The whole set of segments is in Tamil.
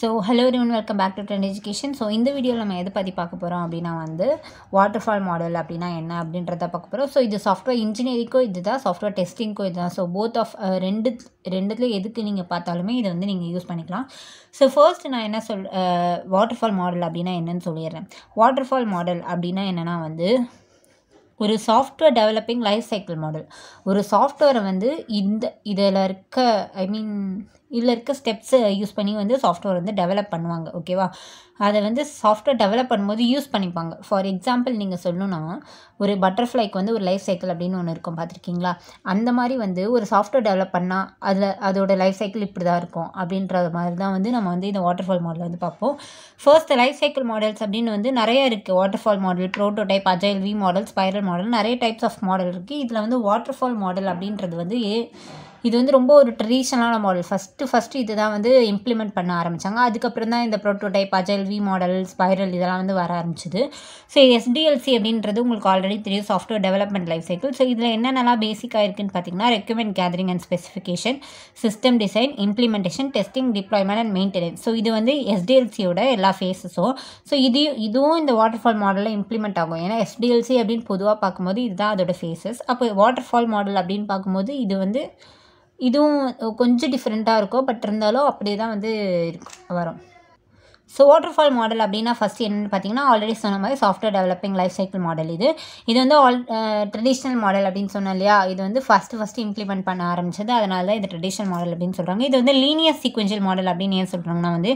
ஸோ ஹலோ ரிவன் welcome back to trend education so இந்த வீடியோவில் நம்ம எது பற்றி பார்க்க போகிறோம் அப்படின்னா வந்து வாட்டர் ஃபால் மாடல் அப்படின்னா என்ன அப்படின்றத பார்க்க போகிறோம் ஸோ இது சாஃப்ட்வேர் இன்ஜினியரிங்க்கோ இது தான் சாஃப்ட்வேர் டெஸ்டிங்க்கோ இது தான் ஸோ போத் ஆஃப் ரெண்டு ரெண்டுத்துலேயும் எதுக்கு நீங்கள் பார்த்தாலுமே இதை வந்து நீங்கள் யூஸ் பண்ணிக்கலாம் ஸோ ஃபர்ஸ்ட் நான் என்ன சொல் வாட்டர் ஃபால் மாடல் அப்படின்னா என்னன்னு சொல்லிடுறேன் வாட்டர் ஃபால் மாடல் அப்படின்னா என்னென்னா வந்து ஒரு software developing life cycle model ஒரு சாஃப்ட்வேரை வந்து இந்த இதில் இருக்க ஐ மீன் இதில் இருக்க ஸ்டெப்ஸை யூஸ் பண்ணி வந்து சாஃப்ட்வேர் வந்து டெவலப் பண்ணுவாங்க ஓகேவா அதை வந்து சாஃப்ட்வேர் டெவலப் பண்ணும்போது யூஸ் பண்ணிப்பாங்க ஃபார் எக்ஸாம்பிள் நீங்கள் சொல்லணும்னா ஒரு பட்டர்ஃப்ளைக்கு வந்து ஒரு லைஃப் சைக்கிள் அப்படின்னு ஒன்று இருக்கும் பார்த்துருக்கீங்களா அந்த மாதிரி வந்து ஒரு சாஃப்ட்வேர் டெவலப் பண்ணால் அதில் அதோட லைஃப் சைக்கிள் இப்படி தான் இருக்கும் அப்படின்ற மாதிரி தான் வந்து நம்ம வந்து இந்த வாட்டர் ஃபால் மாடல் வந்து பார்ப்போம் ஃபர்ஸ்ட் லைஃப் சைக்கிள் மாடல்ஸ் அப்படின்னு வந்து நிறைய இருக்குது waterfall model prototype agile V model spiral model நிறைய டைப்ஸ் ஆஃப் மாடல் இருக்குது இதில் வந்து வாட்டர் ஃபால் மாடல் அப்படின்றது வந்து ஏ இது வந்து ரொம்ப ஒரு ட்ரெடிஷ்னலான மாடல் ஃபஸ்ட்டு ஃபஸ்ட்டு இது தான் வந்து இம்ப்ளிமெண்ட் பண்ண ஆரம்பித்தாங்க அதுக்கப்புறம் தான் இந்த prototype agile V model spiral இதெல்லாம் வந்து வர ஆரம்பிச்சிது ஸோ எஸ்டிஎல்சி அப்படின்றது உங்களுக்கு ஆல்ரெடி தெரியும் software development life cycle so இதில் என்னென்னலாம் பேசிக்காக இருக்குன்னு பார்த்தீங்கன்னா requirement gathering and specification system design implementation testing deployment and maintenance so இது வந்து எஸ்டிஎல்சியோட எல்லா ஃபேஸஸும் ஸோ இது இதுவும் இந்த வாட்டர் ஃபால் மாடலில் இம்ப்ளிமெண்ட் ஆகும் ஏன்னா எஸ்டிஎல்சி அப்படின்னு பொதுவாக பார்க்கும்போது இதுதான் அதோட ஃபேஸஸ் அப்போ வாட்டர் ஃபால் மாடல் அப்படின்னு பார்க்கும்போது இது வந்து இதுவும் கொஞ்சம் டிஃப்ரெண்ட்டாக இருக்கும் பட் இருந்தாலும் அப்படியே தான் வந்து இருக்கும் வரும் ஸோ வாட்டர் ஃபால் மாடல் அப்படின்னா ஃபஸ்ட் என்னென்னு பார்த்தீங்கன்னா ஆல்ரெடி சொன்ன மாதிரி software developing life cycle model இது இது வந்து ஆல் ட்ரெடிஷ்னல் மாடல் அப்படின்னு சொன்னோம் இல்லையா இது வந்து ஃபஸ்ட்டு ஃபஸ்ட்டு இம்ப்ளிமெண்ட் பண்ண ஆரம்பிச்சது அதனால தான் இது ட்ரெடிஷ்னல் மாடல் அப்படின்னு சொல்கிறாங்க இது வந்து லீனியர் சீக்வென்ஷியல் மாடல் அப்படின்னு ஏன் சொல்கிறாங்கன்னா வந்து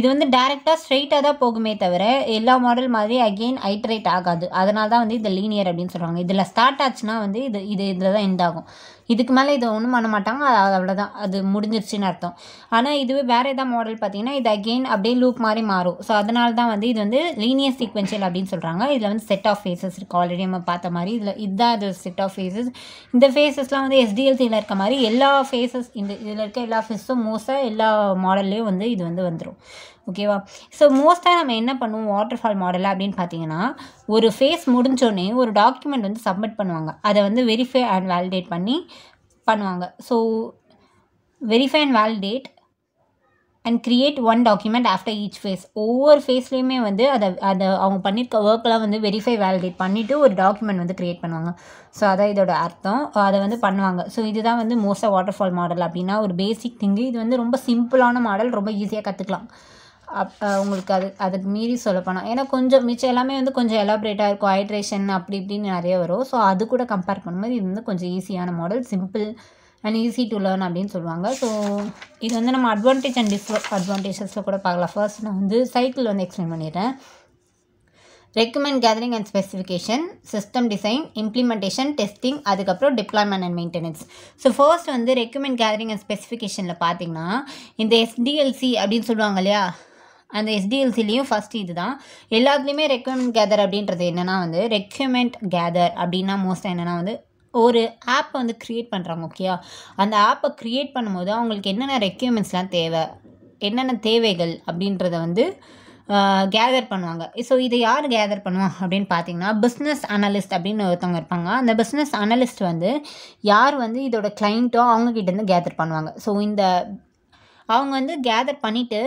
இது வந்து டேரெக்டாக ஸ்ட்ரெயிட்டாக தான் போகுமே தவிர எல்லா மாடல் மாதிரி அகெயின் ஐட்ரேட் ஆகாது அதனால தான் வந்து இது லீனியர் அப்படின்னு சொல்கிறாங்க இதில் ஸ்டார்ட் ஆச்சுன்னா வந்து இது இது இதில் தான் எண்ட் ஆகும் இதுக்கு மேலே இதை ஒன்றும் பண்ண மாட்டாங்க அது அவ்வளோதான் அது முடிஞ்சிருச்சுன்னு அர்த்தம் ஆனால் இதுவே வேறு எதாவது மாடல் பார்த்தீங்கன்னா இது அகெயின் அப்படியே லூக் மாதிரி மாறும் ஸோ அதனால தான் வந்து இது வந்து லீனியர் சீக்வென்ஷியல் அப்படின்னு சொல்கிறாங்க இதில் வந்து செட் ஆஃப் ஃபேஸஸ் இருக்குது ஆல்ரெடி நம்ம பார்த்த மாதிரி இதில் இதுதான் அது செட் ஆஃப் ஃபேஸஸ் இந்த ஃபேஸஸ்லாம் வந்து எஸ்டிஎல்சியில் இருக்க மாதிரி எல்லா ஃபேஸஸ் இந்த இதில் இருக்க எல்லா ஃபேஸஸும் மோஸ்ட்டாக எல்லா மாடல்லையும் வந்து இது வந்து வந்துடும் ஓகேவா ஸோ மோஸ்ட்டாக நம்ம என்ன பண்ணுவோம் வாட்டர் ஃபால் மாடல் அப்படின்னு பார்த்தீங்கன்னா ஒரு ஃபேஸ் முடிஞ்சோடனே ஒரு டாக்குமெண்ட் வந்து சப்மிட் பண்ணுவாங்க அதை வந்து வெரிஃபை அண்ட் வேலிடேட் பண்ணி பண்ணுவாங்க so verify and validate and create one document after each phase ஒவ்வொரு ஃபேஸ்லேயுமே வந்து அதை அதை அவங்க பண்ணியிருக்க ஒர்க்கெலாம் வந்து வெரிஃபை வேலிடேட் பண்ணிவிட்டு ஒரு டாக்குமெண்ட் வந்து க்ரியேட் பண்ணுவாங்க ஸோ அதான் இதோட அர்த்தம் அதை வந்து பண்ணுவாங்க ஸோ இதுதான் வந்து மோஸ்ட்டாக வாட்டர் ஃபால் மாடல் அப்படின்னா ஒரு பேசிக் திங்கு இது வந்து ரொம்ப சிம்பிளான மாடல் ரொம்ப ஈஸியாக கற்றுக்கலாம் அப் உங்களுக்கு அது அதுக்கு மீறி சொல்லப்போனால் ஏன்னா கொஞ்சம் மிச்சம் எல்லாமே வந்து கொஞ்சம் எலாபரேட்டாக இருக்கும் ஹைட்ரேஷன் அப்படி இப்படின்னு நிறைய வரும் ஸோ அது கூட கம்பேர் பண்ணும்போது இது வந்து கொஞ்சம் ஈஸியான model simple and easy to learn அப்படின்னு சொல்லுவாங்க ஸோ இது வந்து நம்ம அட்வான்டேஜ் அண்ட் டிஸ் அட்வான்டேஜஸில் கூட பார்க்கலாம் ஃபர்ஸ்ட் நான் வந்து சைக்கிள் வந்து எக்ஸ்பிளைன் பண்ணிடுறேன் requirement gathering and specification system design implementation testing அதுக்கப்புறம் deployment and maintenance so first வந்து ரெக்குமெண்ட் கேதரிங் அண்ட் ஸ்பெசிஃபிகேஷனில் பார்த்தீங்கன்னா இந்த எஸ்டிஎல்சி அப்படின்னு சொல்லுவாங்க இல்லையா அந்த எஸ்டிஎல்சிலையும் ஃபஸ்ட் இது தான் எல்லாத்துலேயுமே ரெக்கமெண்ட் கேதர் அப்படின்றது என்னென்னா வந்து ரெக்யூர்மெண்ட் கேதர் அப்படின்னா மோஸ்ட்டாக என்னென்னா வந்து ஒரு ஆப்பை வந்து க்ரியேட் பண்ணுறாங்க ஓகேயா அந்த ஆப்பை க்ரியேட் பண்ணும்போது அவங்களுக்கு என்னென்ன ரெக்யூமெண்ட்ஸ்லாம் தேவை என்னென்ன தேவைகள் அப்படின்றத வந்து கேதர் பண்ணுவாங்க ஸோ இதை யார் கேதர் பண்ணுவாங்க அப்படின்னு பார்த்தீங்கன்னா பிஸ்னஸ் அனலிஸ்ட் அப்படின்னு ஒருத்தவங்க இருப்பாங்க அந்த பிஸ்னஸ் அனலிஸ்ட் வந்து யார் வந்து இதோட கிளைண்ட்டோ அவங்கக்கிட்டேருந்து கேதர் பண்ணுவாங்க ஸோ இந்த அவங்க வந்து கேதர் பண்ணிவிட்டு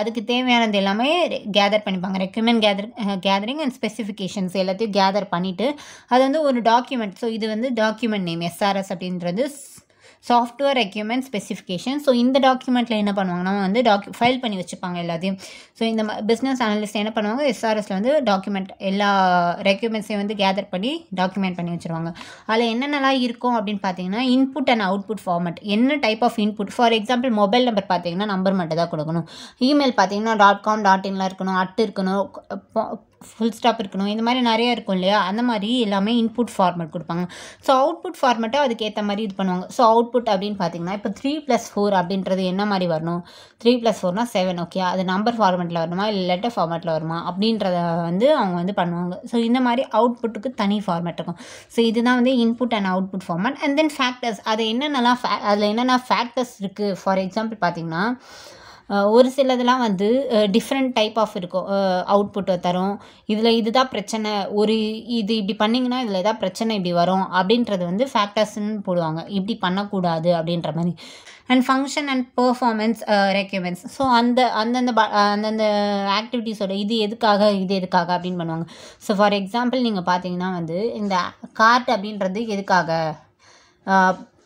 அதுக்கு தேவையானது எல்லாமே கேதர் பண்ணிப்பாங்க requirement gather gathering and specifications எல்லாத்தையும் கேதர் பண்ணிவிட்டு அது வந்து ஒரு டாக்குமெண்ட் ஸோ இது வந்து டாக்குமெண்ட் நேம் எஸ்ஆர்எஸ் அப்படின்றது சாஃப்ட்வேர் ரெக்யூமெண்ட் ஸ்பெசிஃபிகேஷன் ஸோ இந்த டாக்குமெண்ட்டில் என்ன பண்ணுவாங்கன்னா வந்து டாக்கு ஃபைல் பண்ணி வச்சுப்பாங்க எல்லாத்தையும் ஸோ இந்த பிஸ்னஸ் அனலிஸ்ட் என்ன பண்ணுவாங்க எஸ்ஆர்எஸில் வந்து டாக்குமெண்ட் எல்லா ரெக்யூமெண்ட்ஸையும் வந்து கேதர் பண்ணி டாக்குமெண்ட் பண்ணி வச்சுருவாங்க அதில் என்னென்னலாம் இருக்கும் அப்படின்னு பார்த்தீங்கன்னா இன்புட் அண்ட் அவுட்புட் ஃபார்மட் என்ன type of input for example mobile number பார்த்தீங்கன்னா நம்பர் மட்டும் தான் கொடுக்கணும் இமெயில் பார்த்தீங்கன்னா டாட் காம் டாட் இன்லாம் இருக்கணும் அட் இருக்கணும் ஃபுல் ஸ்டாப் இருக்கணும் இந்த மாதிரி நிறையா இருக்கும் இல்லையா அந்த மாதிரி எல்லாமே இன்புட் ஃபார்மேட் கொடுப்பாங்க ஸோ அவுட்புட் ஃபார்மேட்டை அதுக்கேற்ற மாதிரி இது பண்ணுவாங்க ஸோ அவுட்புட் அப்படின்னு பார்த்தீங்கன்னா இப்போ த்ரீ ப்ளஸ் ஃபோர் அப்படின்றது என்ன மாதிரி வரணும் த்ரீ ப்ளஸ் ஃபோர்னால் செவன் ஓகே அது நம்பர் ஃபார்மேட்டில் வரணுமா இல்லை லெட்டர் ஃபார்மேட்டில் வருமா அப்படின்றத வந்து அவங்க வந்து பண்ணுவாங்க ஸோ இந்த மாதிரி அவுட்புட்டுக்கு தனி ஃபார்மேட் இருக்கும் ஸோ இதுதான் வந்து input and output format and then factors அது என்னென்னலாம் ஃபே அதில் என்னென்ன ஃபேக்டர்ஸ் இருக்குது ஃபார் எக்ஸாம்பிள் பார்த்தீங்கன்னா ஒரு சிலதெல்லாம் வந்து டிஃப்ரெண்ட் டைப் ஆஃப் இருக்கும் அவுட்புட்டை தரும் இதில் இதுதான் பிரச்சனை ஒரு இது இப்படி பண்ணிங்கன்னா இதில் எதாவது பிரச்சனை இப்படி வரும் அப்படின்றது வந்து ஃபேக்டர்ஸ்ன்னு போடுவாங்க இப்படி பண்ணக்கூடாது அப்படின்ற மாதிரி and function and performance requirements so அந்த அந்தந்த அந்தந்த ஆக்டிவிட்டிஸோட இது எதுக்காக இது எதுக்காக அப்படின்னு பண்ணுவாங்க ஸோ ஃபார் எக்ஸாம்பிள் நீங்கள் பார்த்தீங்கன்னா வந்து இந்த கார்ட் அப்படின்றது எதுக்காக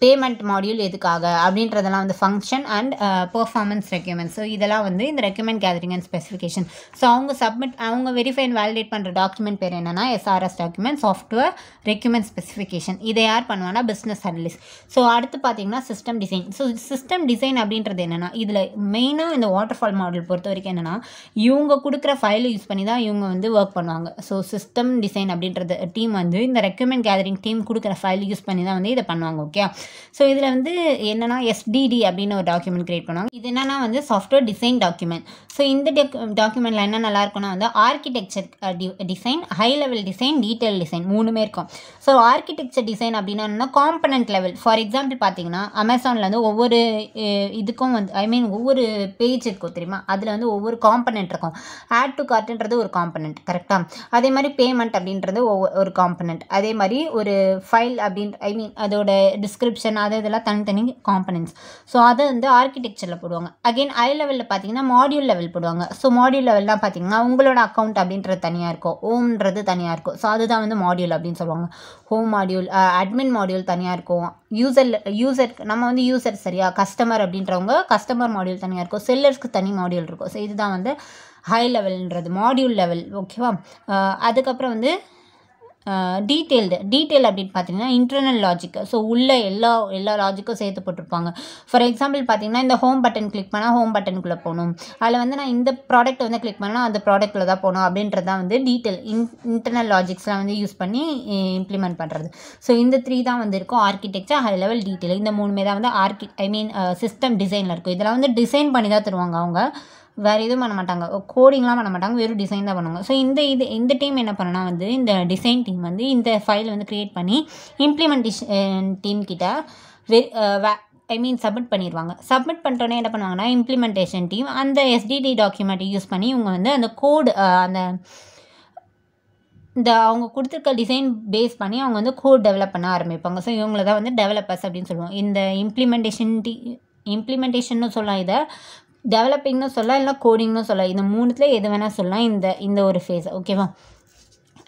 பேமெண்ட் மாடியூல் எதுக்காக அப்படின்றதெல்லாம் வந்து function and performance requirement so இதெல்லாம் வந்து இந்த requirement gathering and specification so அவங்க சப்மிட் அவங்க வெரிஃபை அண்ட் வேலிடேட் பண்ணுற டாக்குமெண்ட் பேர் என்னென்னா SRS document software requirement specification இதை யார் பண்ணுவாங்கன்னா பிஸ்னஸ் அனலிஸ்ட் ஸோ அடுத்து பார்த்தீங்கன்னா system design so system design அப்படின்றது என்னென்னா இதில் மெயினாக இந்த வாட்டர் ஃபால் மாடல் பொறுத்த வரைக்கும் என்னென்னா இவங்க கொடுக்குற ஃபைலை யூஸ் பண்ணி தான் இவங்க வந்து ஒர்க் பண்ணுவாங்க ஸோ சிஸ்டம் டிசைன் அப்படின்றது டீம் வந்து இந்த ரெக்யூமெண்ட் கேதரிங் டீம் கொடுக்குற ஃபைல் யூஸ் பண்ணி தான் வந்து இதை பண்ணுவாங்க ஓகே ஸோ இதில் வந்து என்னென்னா எஸ்டிடி அப்படின்னு ஒரு டாக்குமெண்ட் கிரியேட் பண்ணுவாங்க இது என்னென்னா வந்து சாஃப்ட்வேர் டிசைன் டாக்குமெண்ட் ஸோ இந்த டாக்குமெண்ட்டில் என்ன நல்லா இருக்கும்னா வந்து architecture design high level design detail design மூணுமே இருக்கும் ஸோ ஆர்கிடெக்சர் டிசைன் அப்படின்னா காம்பனண்ட் லெவல் ஃபார் எக்ஸாம்பிள் பார்த்தீங்கன்னா அமேசானில் வந்து ஒவ்வொரு இதுக்கும் வந்து ஐ மீன் ஒவ்வொரு பேஜ் இருக்கும் தெரியுமா அதில் வந்து ஒவ்வொரு காம்பனண்ட் இருக்கும் ஆட் டு கார்ட்டுன்றது ஒரு காம்பனண்ட் கரெக்டாக அதே மாதிரி பேமெண்ட் அப்படின்றது ஒவ்வொரு ஒரு காம்பனண்ட் அதே மாதிரி ஒரு ஃபைல் அப்படின்ற ஐ மீன் அதோட டிஸ்கிரிப்ஷன் டிஸ்கிரிப்ஷன் அது இதெல்லாம் தனித்தனி காம்பனன்ஸ் ஸோ அதை வந்து ஆர்கிடெக்சரில் போடுவாங்க அகெயின் ஐ லெவலில் பார்த்தீங்கன்னா மாடியூல் லெவல் போடுவாங்க ஸோ மாடியூல் லெவல்லாம் பார்த்தீங்கன்னா உங்களோட அக்கௌண்ட் அப்படின்றது தனியாக இருக்கும் ஓம்ன்றது தனியாக இருக்கும் ஸோ அதுதான் வந்து மாடியூல் அப்படின்னு சொல்லுவாங்க ஹோம் மாடியூல் அட்மின் மாடியூல் தனியாக இருக்கும் யூசர் யூசர் நம்ம வந்து யூசர் சரியா கஸ்டமர் அப்படின்றவங்க கஸ்டமர் மாடியூல் தனியாக இருக்கும் செல்லர்ஸ்க்கு தனி மாடியூல் இருக்கும் ஸோ இதுதான் வந்து ஹை லெவல்ன்றது மாடியூல் லெவல் ஓகேவா அதுக்கப்புறம் வந்து டீட்டெயில்டு டீட்டெயில் அப்படின்னு பார்த்தீங்கன்னா இன்டர்னல் லாஜிக் ஸோ உள்ள எல்லா எல்லா லாஜிக்கும் சேர்த்து போட்டிருப்பாங்க ஃபார் எக்ஸாம்பிள் பார்த்தீங்கன்னா இந்த ஹோம் பட்டன் கிளிக் பண்ணால் ஹோம் பட்டனுக்குள்ளே போகணும் அதில் வந்து நான் இந்த ப்ராடக்ட் வந்து கிளிக் பண்ணால் அந்த ப்ராடக்ட்டில் தான் போகணும் அப்படின்றது வந்து டீட்டெயில் இன் இன்டர்னல் லாஜிக்ஸ்லாம் வந்து யூஸ் பண்ணி இம்ப்ளிமெண்ட் பண்ணுறது ஸோ இந்த த்ரீ தான் வந்து இருக்கும் ஆர்கிடெக்சர் ஹை லெவல் டீட்டெயில் இந்த மூணுமே தான் வந்து ஆர்கி ஐ மீன் சிஸ்டம் டிசைனில் இருக்கும் இதெல்லாம் வந்து டிசைன் பண்ணி தான் தருவாங்க அவங்க வேறு எதுவும் பண்ண மாட்டாங்க கோடிங்லாம் பண்ண மாட்டாங்க வெறும் டிசைன் தான் பண்ணுவாங்க ஸோ இந்த இது இந்த டீம் என்ன பண்ணனா வந்து இந்த டிசைன் டீம் வந்து இந்த ஃபைல் வந்து க்ரியேட் பண்ணி இம்ப்ளிமெண்டேஷன் டீம் கிட்ட வெ ஐ மீன் சப்மிட் பண்ணிடுவாங்க சப்மிட் பண்ணுறோன்னே என்ன பண்ணுவாங்கன்னா இம்ப்ளிமெண்டேஷன் டீம் அந்த எஸ்டிடி டாக்குமெண்ட்டை யூஸ் பண்ணி இவங்க வந்து அந்த கோடு அந்த இந்த அவங்க கொடுத்துருக்க டிசைன் பேஸ் பண்ணி அவங்க வந்து கோட் டெவலப் பண்ண ஆரம்பிப்பாங்க ஸோ இவங்கள தான் வந்து டெவலப்பர்ஸ் அப்படின்னு சொல்லுவோம் இந்த இம்ப்ளிமெண்டேஷன் டீ இம்ப்ளிமெண்டேஷன்னு சொல்லலாம் இதை டெவலப்பிங்னு சொல்லலாம் இல்லை கோடிங்னு சொல்லலாம் இந்த மூணுத்துல எது வேணால் சொல்லலாம் இந்த இந்த ஒரு ஃபேஸ் ஓகேவா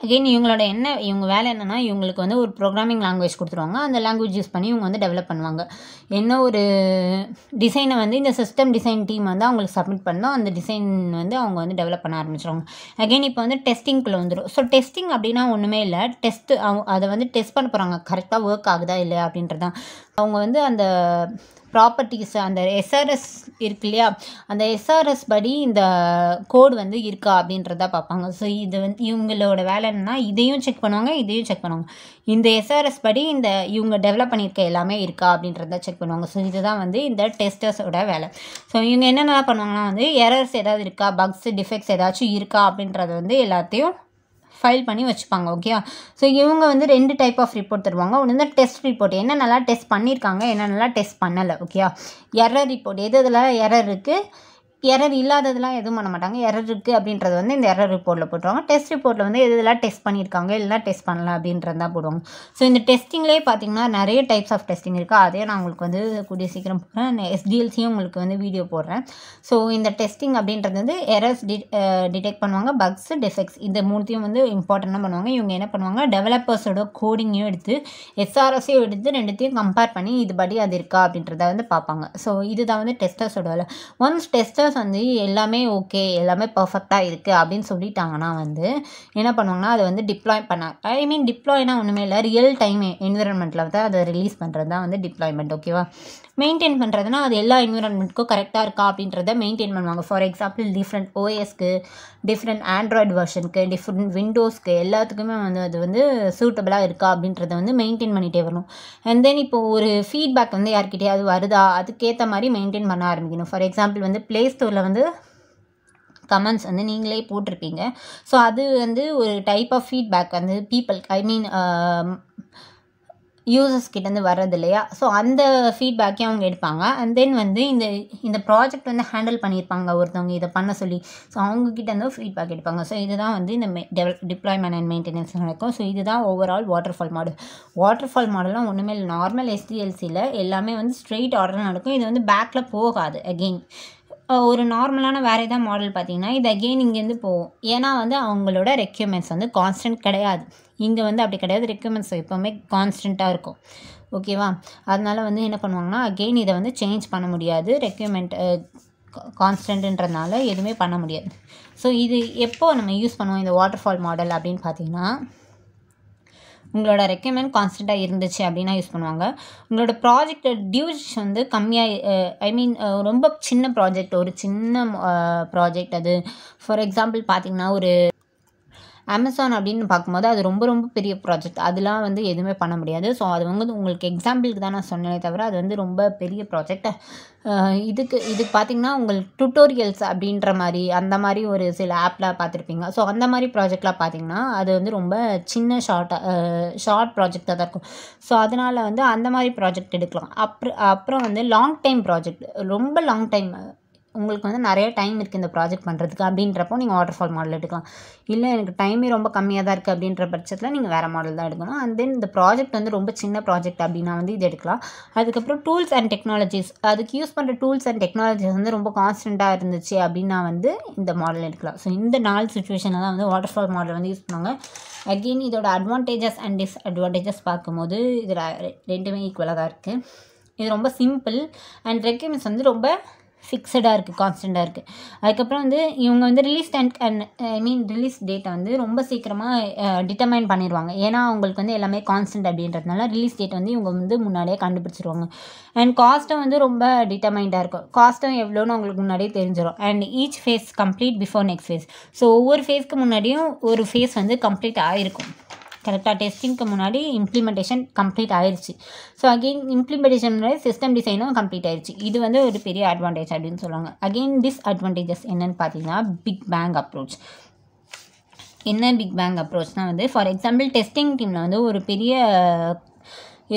அகெயின் இவங்களோட என்ன இவங்க வேலை என்னென்னா இவங்களுக்கு வந்து ஒரு ப்ரோக்ராமிங் லாங்குவேஜ் கொடுத்துருவாங்க அந்த லாங்குவேஜ் யூஸ் பண்ணி இவங்க வந்து டெவலப் பண்ணுவாங்க என்ன ஒரு டிசைனை வந்து இந்த சிஸ்டம் டிசைன் டீம் வந்து அவங்களுக்கு சப்மிட் பண்ணால் அந்த டிசைன் வந்து அவங்க வந்து டெவலப் பண்ண ஆரம்பிச்சிருவாங்க அகெயின் இப்போ வந்து டெஸ்டிங்க்குள்ளே வந்துடும் ஸோ டெஸ்டிங் அப்படின்னா ஒன்றுமே இல்லை டெஸ்ட்டு அவங்க அதை வந்து டெஸ்ட் பண்ண போகிறாங்க கரெக்டாக ஒர்க் ஆகுதா இல்லையா அப்படின்றதான் அவங்க வந்து அந்த ப்ராப்பர்ட்டிஸ் அந்த எஸ்ஆர்எஸ் இருக்கு இல்லையா அந்த எஸ்ஆர்எஸ் படி இந்த கோடு வந்து இருக்கா அப்படின்றத பார்ப்பாங்க ஸோ இது வந்து இவங்களோட வேலை என்னன்னா இதையும் செக் பண்ணுவாங்க இதையும் செக் பண்ணுவாங்க இந்த எஸ்ஆர்எஸ் படி இந்த இவங்க டெவலப் பண்ணியிருக்க எல்லாமே இருக்கா அப்படின்றத செக் பண்ணுவாங்க ஸோ இதுதான் வந்து இந்த டெஸ்டர்ஸோட வேலை ஸோ இவங்க என்னென்னலாம் பண்ணுவாங்கன்னா வந்து எரர்ஸ் ஏதாவது இருக்கா பக்ஸ் டிஃபெக்ட்ஸ் ஏதாச்சும் இருக்கா அப்படின்றத வந்து எல்லாத்தையும் ஃபைல் பண்ணி வச்சுப்பாங்க ஓகே ஸோ இவங்க வந்து ரெண்டு டைப் ஆஃப் ரிப்போர்ட் தருவாங்க ஒன்று வந்து டெஸ்ட் ரிப்போர்ட் என்ன நல்லா டெஸ்ட் பண்ணியிருக்காங்க என்ன நல்லா டெஸ்ட் பண்ணலை ஓகேயா எரர் ரிப்போர்ட் எது எதில் எரர் இருக்குது எரர் இல்லாததெல்லாம் எதுவும் பண்ண மாட்டாங்க எரர் இருக்குது அப்படின்றது வந்து இந்த எரர் ரிப்போர்ட்டில் போட்டுருவாங்க டெஸ்ட் ரிப்போர்ட்டில் வந்து எது இதெல்லாம் டெஸ்ட் பண்ணியிருக்காங்க எல்லாம் டெஸ்ட் பண்ணலாம் அப்படின்றது தான் போடுவாங்க ஸோ இந்த டெஸ்டிங்லேயே பார்த்திங்கன்னா நிறைய டைப்ஸ் ஆஃப் டெஸ்டிங் இருக்குது அதே நான் உங்களுக்கு வந்து கூடிய சீக்கிரம் போடுறேன் எஸ்டிஎல்சியும் உங்களுக்கு வந்து வீடியோ போடுறேன் ஸோ இந்த டெஸ்டிங் அப்படின்றது வந்து எரர்ஸ் டி டிடெக்ட் பண்ணுவாங்க பக்ஸ் டிஃபெக்ட்ஸ் இந்த மூணுத்தையும் வந்து இம்பார்ட்டண்டாக பண்ணுவாங்க இவங்க என்ன பண்ணுவாங்க டெவலப்பர்ஸோட கோடிங்கையும் எடுத்து எஸ்ஆர்எஸையும் எடுத்து ரெண்டுத்தையும் கம்பேர் பண்ணி இதுபடி அது இருக்கா அப்படின்றத வந்து பார்ப்பாங்க ஸோ இதுதான் வந்து டெஸ்டர்ஸோட ஒன்ஸ் டெஸ்டர் டீச்சர்ஸ் வந்து எல்லாமே ஓகே எல்லாமே பர்ஃபெக்டாக இருக்குது அப்படின்னு சொல்லிட்டாங்கன்னா வந்து என்ன பண்ணுவாங்கன்னா அதை வந்து டிப்ளாய் பண்ணாங்க ஐ மீன் டிப்ளாய்னா ஒன்றுமே இல்லை ரியல் டைம் என்விரான்மெண்ட்டில் வந்து அதை ரிலீஸ் பண்ணுறது தான் வந்து டிப்ளாய்மெண்ட் ஓகேவா மெயின்டைன் பண்ணுறதுனா அது எல்லா என்விரான்மெண்ட்க்கும் கரெக்டாக இருக்கா அப்படின்றத மெயின்டைன் பண்ணுவாங்க ஃபார் எக்ஸாம்பிள் டிஃப்ரெண்ட் ஓஎஸ்க்கு டிஃப்ரெண்ட் ஆண்ட்ராய்டு வெர்ஷனுக்கு டிஃப்ரெண்ட் விண்டோஸ்க்கு எல்லாத்துக்குமே வந்து அது வந்து சூட்டபிளாக இருக்கா அப்படின்றத வந்து மெயின்டைன் பண்ணிகிட்டே வரணும் அண்ட் தென் இப்போ ஒரு ஃபீட்பேக் வந்து யார்கிட்டயாவது வருதா அதுக்கேற்ற மாதிரி மெயின்டைன் பண்ண ஆரம்பிக்கணும் ஃபார் எக்ஸாம்பிள் வந்து ப்ளே ஸ்டோரில் வந்து கமெண்ட்ஸ் வந்து நீங்களே போட்டிருப்பீங்க ஸோ அது வந்து ஒரு டைப் ஆஃப் ஃபீட்பேக் வந்து பீப்புள் ஐ மீன் யூசர்ஸ் கிட்டேருந்து வர்றது இல்லையா ஸோ அந்த ஃபீட்பேக்கே அவங்க எடுப்பாங்க அண்ட் தென் வந்து இந்த இந்த ப்ராஜெக்ட் வந்து ஹேண்டில் பண்ணியிருப்பாங்க ஒருத்தவங்க இதை பண்ண சொல்லி ஸோ அவங்கக்கிட்டேருந்து ஃபீட்பேக் எடுப்பாங்க ஸோ இதுதான் வந்து இந்த மெ டெவலப் டிப்ளாய்மெண்ட் அண்ட் மெயின்டெனன்ஸ் நடக்கும் ஸோ இதுதான் overall waterfall model waterfall மாடலாம் ஒன்றுமே இல்லை நார்மல் எஸ்டிஎல்சியில் எல்லாமே வந்து ஸ்ட்ரெயிட் ஆர்டர் நடக்கும் இது வந்து பேக்கில் போகாது அகெயின் ஒரு நார்மலான வேறு எதாவது மாடல் பார்த்தீங்கன்னா இது அகெயின் இங்கேருந்து போகும் ஏன்னா வந்து அவங்களோட ரெக்யூமெண்ட்ஸ் வந்து கான்ஸ்டன்ட் கிடையாது இங்கே வந்து அப்படி கிடையாது ரெக்யூமெண்ட்ஸ் எப்போவுமே கான்ஸ்டண்ட்டாக இருக்கும் ஓகேவா அதனால் வந்து என்ன பண்ணுவாங்கன்னா அகெயின் இதை வந்து சேஞ்ச் பண்ண முடியாது ரெக்யூமெண்ட் கான்ஸ்டன்ட்ன்றனால எதுவுமே பண்ண முடியாது ஸோ இது எப்போது நம்ம யூஸ் பண்ணுவோம் இந்த வாட்டர் ஃபால் மாடல் அப்படின்னு பார்த்தீங்கன்னா உங்களோட ரெக்கமெண்ட் கான்ஸ்டண்ட்டாக இருந்துச்சு அப்படின்னா யூஸ் பண்ணுவாங்க உங்களோட ப்ராஜெக்ட் டியூஸ் வந்து கம்மியாக ஐ மீன் ரொம்ப சின்ன ப்ராஜெக்ட் ஒரு சின்ன ப்ராஜெக்ட் அது ஃபார் எக்ஸாம்பிள் பார்த்திங்கன்னா ஒரு அமேசான் அப்படின்னு பார்க்கும்போது அது ரொம்ப ரொம்ப பெரிய ப்ராஜெக்ட் அதெலாம் வந்து எதுவுமே பண்ண முடியாது ஸோ அது வந்து உங்களுக்கு எக்ஸாம்பிளுக்கு தான் நான் சொன்னேனே தவிர அது வந்து ரொம்ப பெரிய ப்ராஜெக்ட் இதுக்கு இதுக்கு பார்த்திங்கன்னா உங்களுக்கு டுட்டோரியல்ஸ் அப்படின்ற மாதிரி அந்த மாதிரி ஒரு சில ஆப்பில் பார்த்துருப்பீங்க ஸோ அந்த மாதிரி ப்ராஜெக்ட்லாம் பார்த்திங்கன்னா அது வந்து ரொம்ப சின்ன ஷார்ட்டாக ஷார்ட் ப்ராஜெக்டாக தான் இருக்கும் ஸோ அதனால் வந்து அந்த மாதிரி ப்ராஜெக்ட் எடுக்கலாம் அப்புறம் அப்புறம் வந்து லாங் டைம் ப்ராஜெக்ட் ரொம்ப லாங் டைம் உங்களுக்கு வந்து நிறைய டைம் இருக்குது இந்த ப்ராஜெக்ட் பண்ணுறதுக்கு அப்படின்றப்போ நீங்கள் வாட்டர் ஃபால் மாடல் எடுக்கலாம் இல்லை எனக்கு டைமே ரொம்ப கம்மியாக தான் இருக்குது அப்படின்ற பட்சத்தில் நீங்கள் வேறு மாடல் தான் எடுக்கணும் அண்ட் தென் இந்த ப்ராஜெக்ட் வந்து ரொம்ப சின்ன ப்ராஜெக்ட் அப்படின்னா வந்து இது எடுக்கலாம் அதுக்கப்புறம் டூல்ஸ் அண்ட் டெக்னாலஜிஸ் அதுக்கு யூஸ் பண்ணுற டூல்ஸ் அண்ட் டெக்னாலஜிஸ் வந்து ரொம்ப கான்ஸ்டண்ட்டாக இருந்துச்சு அப்படின்னா வந்து இந்த மாடல் எடுக்கலாம் ஸோ இந்த நாலு சுச்சுவேஷனில் தான் வந்து வாட்டர் ஃபால் மாடல் வந்து யூஸ் பண்ணுவாங்க அகெயின் இதோட அட்வான்டேஜஸ் அண்ட் டிஸ்அட்வான்டேஜஸ் பார்க்கும்போது இதில் ரெண்டுமே ஈக்குவலாக தான் இருக்குது இது ரொம்ப சிம்பிள் அண்ட் ரெக்யூமெண்ட்ஸ் வந்து ரொம்ப ஃபிக்ஸடாக இருக்குது கான்ஸ்டண்ட்டாக இருக்குது அதுக்கப்புறம் வந்து இவங்க வந்து release date and I mean release டேட்டை வந்து ரொம்ப சீக்கிரமாக டிட்டர்மைன் பண்ணிடுவாங்க ஏன்னா அவங்களுக்கு வந்து எல்லாமே கான்ஸ்டன்ட் அப்படின்றதுனால ரிலீஸ் டேட் வந்து இவங்க வந்து முன்னாடியே கண்டுபிடிச்சிருவாங்க அண்ட் காஸ்ட்டும் வந்து ரொம்ப டிட்டர்மைண்டாக இருக்கும் காஸ்ட்டும் எவ்வளோன்னு அவங்களுக்கு முன்னாடியே தெரிஞ்சிடும் and each phase complete before next phase so ஒவ்வொரு ஃபேஸ்க்கு முன்னாடியும் ஒரு ஃபேஸ் வந்து கம்ப்ளீட் ஆகிருக்கும் கரெக்டாக டெஸ்டிங்க்கு முன்னாடி இம்ப்ளிமெண்டேஷன் கம்ப்ளீட் ஆயிடுச்சு ஸோ அகெயின் இம்ப்ளிமெண்டேஷன் முன்னாடி சிஸ்டம் டிசைனும் கம்ப்ளீட் ஆயிடுச்சு இது வந்து ஒரு பெரிய அட்வான்டேஜ் அப்படின்னு சொல்லுவாங்க அகெயின் டிஸ்அட்வான்டேஜஸ் என்னென்னு பார்த்தீங்கன்னா பிக் பேங்க் அப்ரோச் என்ன பிக் பேங்க் அப்ரோச்னா வந்து ஃபார் எக்ஸாம்பிள் டெஸ்டிங் டீமில் வந்து ஒரு பெரிய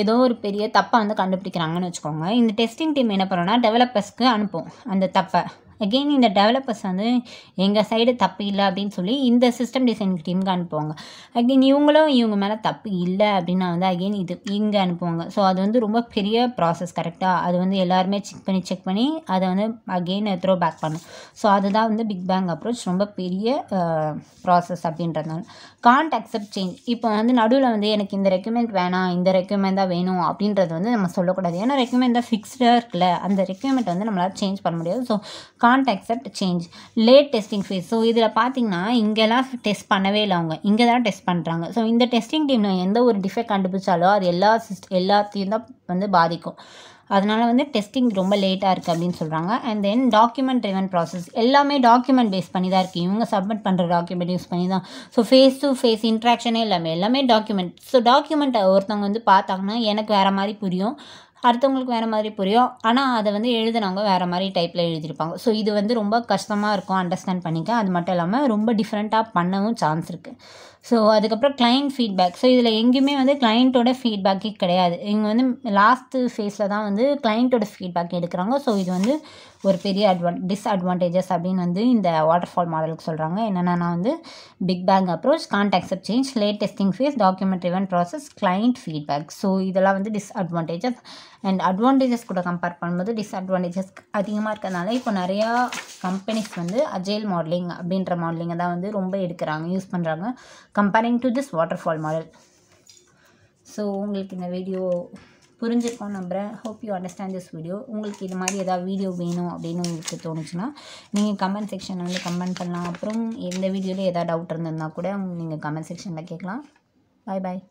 ஏதோ ஒரு பெரிய தப்பை வந்து கண்டுபிடிக்கிறாங்கன்னு வச்சுக்கோங்க இந்த டெஸ்டிங் டீம் என்ன பண்ணோன்னா டெவலப்பர்ஸ்க்கு அனுப்பும் அந்த தப்பை அகெயின் இந்த டெவலப்பர்ஸ் வந்து எங்கள் சைடு தப்பு இல்லை அப்படின்னு சொல்லி இந்த சிஸ்டம் டிசைன் டீமுக்கு அனுப்புவாங்க அகெயின் இவங்களும் இவங்க மேலே தப்பு இல்லை அப்படின்னா வந்து அகெயின் இது இங்கே அனுப்புவாங்க ஸோ அது வந்து ரொம்ப பெரிய ப்ராசஸ் கரெக்டாக அது வந்து எல்லாருமே செக் பண்ணி செக் பண்ணி அதை வந்து அகெயின் த்ரோ பேக் பண்ணும் ஸோ அதுதான் வந்து பிக் பேங் அப்ரோச் ரொம்ப பெரிய ப்ராசஸ் அப்படின்றதுனால கான்ட் அக்செப்ட் சேஞ்ச் இப்போ வந்து நடுவில் வந்து எனக்கு இந்த ரெக்குமெண்ட் வேணாம் இந்த ரெக்குமெண்ட் தான் வேணும் அப்படின்றது வந்து நம்ம சொல்லக்கூடாது ஏன்னா ரெக்குமெண்ட் தான் ஃபிக்ஸ்டாக இருக்குல்ல அந்த ரெக்குமெண்ட் வந்து நம்மளால் சேஞ்ச் பண்ண முடியாது so can't accept change late testing phase so இதில் பார்த்தீங்கன்னா இங்கெல்லாம் டெஸ்ட் பண்ணவே இல்லை அவங்க இங்கே தான் டெஸ்ட் பண்ணுறாங்க ஸோ இந்த டெஸ்டிங் டீமில் எந்த ஒரு டிஃபெக்ட் கண்டுபிடிச்சாலோ அது எல்லா சிஸ்ட் எல்லாத்தையும் தான் வந்து பாதிக்கும் அதனால் வந்து டெஸ்டிங் ரொம்ப லேட்டாக இருக்குது அப்படின்னு சொல்கிறாங்க and then document driven process எல்லாமே டாக்குமெண்ட் பேஸ் பண்ணி தான் இருக்குது இவங்க சப்மிட் பண்ணுற டாக்குமெண்ட் யூஸ் பண்ணி தான் ஸோ ஃபேஸ் டு ஃபேஸ் இன்ட்ராக்ஷனே எல்லாமே எல்லாமே டாக்குமெண்ட் ஸோ டாக்குமெண்ட்டை ஒருத்தவங்க வந்து பார்த்தாங்கன்னா எனக்கு வேறு மாதிரி புரியும் அடுத்தவங்களுக்கு வேறு மாதிரி புரியும் ஆனால் அதை வந்து எழுதுனவங்க வேறு மாதிரி டைப்பில் எழுதியிருப்பாங்க ஸோ இது வந்து ரொம்ப கஷ்டமாக இருக்கும் அண்டர்ஸ்டாண்ட் பண்ணிக்க அது மட்டும் இல்லாமல் ரொம்ப டிஃப்ரெண்ட்டாக பண்ணவும் சான்ஸ் இருக்குது ஸோ அதுக்கப்புறம் கிளைண்ட் ஃபீட்பேக் ஸோ இதில் எங்கேயுமே வந்து கிளைண்ட்டோட ஃபீட்பேக்கே கிடையாது இங்கே வந்து லாஸ்ட்டு ஃபேஸில் தான் வந்து கிளைண்ட்டோட ஃபீட்பேக் எடுக்கிறாங்க ஸோ இது வந்து ஒரு பெரிய அட்வான் டிஸ்அட்வான்டேஜஸ் அப்படின்னு வந்து இந்த வாட்டர் ஃபால் மாடலுக்கு சொல்கிறாங்க என்னென்னா வந்து big bang approach can't accept change late testing phase document driven process client feedback so இதெல்லாம் வந்து டிஸ்அட்வான்டேஜஸ் அண்ட் அட்வான்டேஜஸ் கூட கம்பேர் பண்ணும்போது டிஸ்அட்வான்டேஜஸ் அதிகமாக இருக்கிறதுனால இப்போ நிறையா கம்பெனிஸ் வந்து அஜேல் மாடலிங் அப்படின்ற மாடலிங்கை தான் வந்து ரொம்ப எடுக்கிறாங்க யூஸ் பண்ணுறாங்க comparing to this waterfall model so உங்களுக்கு இந்த வீடியோ புரிஞ்சிருக்கோம் நம்புகிறேன் hope you understand this video உங்களுக்கு இது மாதிரி ஏதாவது வீடியோ வேணும் அப்படின்னு உங்களுக்கு தோணுச்சுன்னா நீங்கள் கமெண்ட் செக்ஷனில் வந்து கமெண்ட் பண்ணலாம் அப்புறம் எந்த வீடியோவில் ஏதாவது டவுட் இருந்திருந்தால் கூட நீங்கள் கமெண்ட் செக்ஷனில் கேட்கலாம் பாய் பாய்